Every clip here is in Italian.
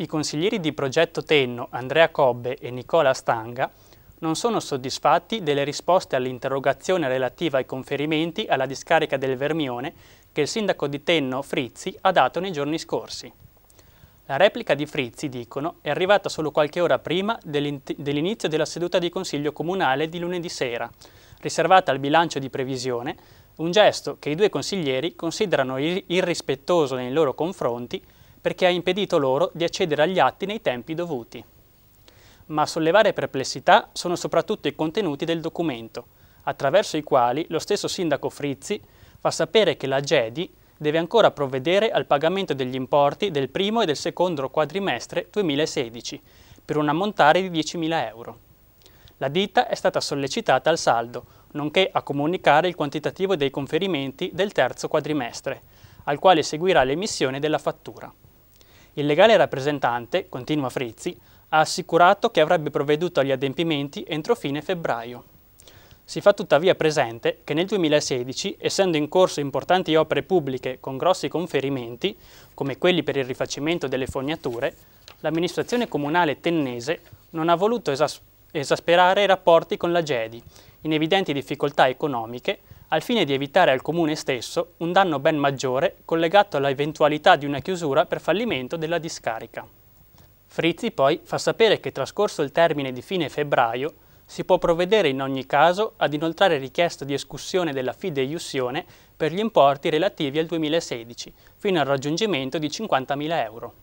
I consiglieri di progetto Tenno Andrea Cobbe e Nicola Stanga non sono soddisfatti delle risposte all'interrogazione relativa ai conferimenti alla discarica del Vermione che il sindaco di Tenno Frizzi ha dato nei giorni scorsi. La replica di Frizzi, dicono, è arrivata solo qualche ora prima dell'inizio della seduta di Consiglio Comunale di lunedì sera, riservata al bilancio di previsione, un gesto che i due consiglieri considerano irrispettoso nei loro confronti perché ha impedito loro di accedere agli atti nei tempi dovuti. Ma a sollevare perplessità sono soprattutto i contenuti del documento, attraverso i quali lo stesso sindaco Frizzi fa sapere che la GEDI deve ancora provvedere al pagamento degli importi del primo e del secondo quadrimestre 2016 per un ammontare di 10.000 euro. La ditta è stata sollecitata al saldo, nonché a comunicare il quantitativo dei conferimenti del terzo quadrimestre, al quale seguirà l'emissione della fattura. Il legale rappresentante, continua Frizzi, ha assicurato che avrebbe provveduto agli adempimenti entro fine febbraio. Si fa tuttavia presente che nel 2016, essendo in corso importanti opere pubbliche con grossi conferimenti, come quelli per il rifacimento delle fognature, l'amministrazione comunale tennese non ha voluto esas esasperare i rapporti con la GEDI, in evidenti difficoltà economiche al fine di evitare al Comune stesso un danno ben maggiore collegato all'eventualità di una chiusura per fallimento della discarica. Frizzi poi fa sapere che trascorso il termine di fine febbraio si può provvedere in ogni caso ad inoltrare richiesta di escussione della fideiussione per gli importi relativi al 2016, fino al raggiungimento di 50.000 euro.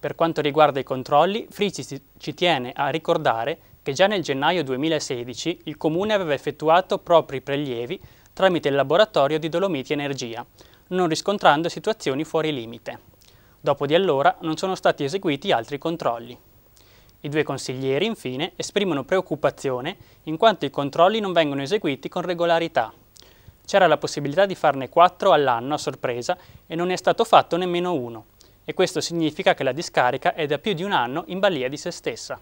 Per quanto riguarda i controlli, Frizzi ci tiene a ricordare che già nel gennaio 2016 il Comune aveva effettuato propri prelievi tramite il laboratorio di Dolomiti Energia, non riscontrando situazioni fuori limite. Dopo di allora non sono stati eseguiti altri controlli. I due consiglieri, infine, esprimono preoccupazione in quanto i controlli non vengono eseguiti con regolarità. C'era la possibilità di farne quattro all'anno a sorpresa e non è stato fatto nemmeno uno e questo significa che la discarica è da più di un anno in balia di se stessa.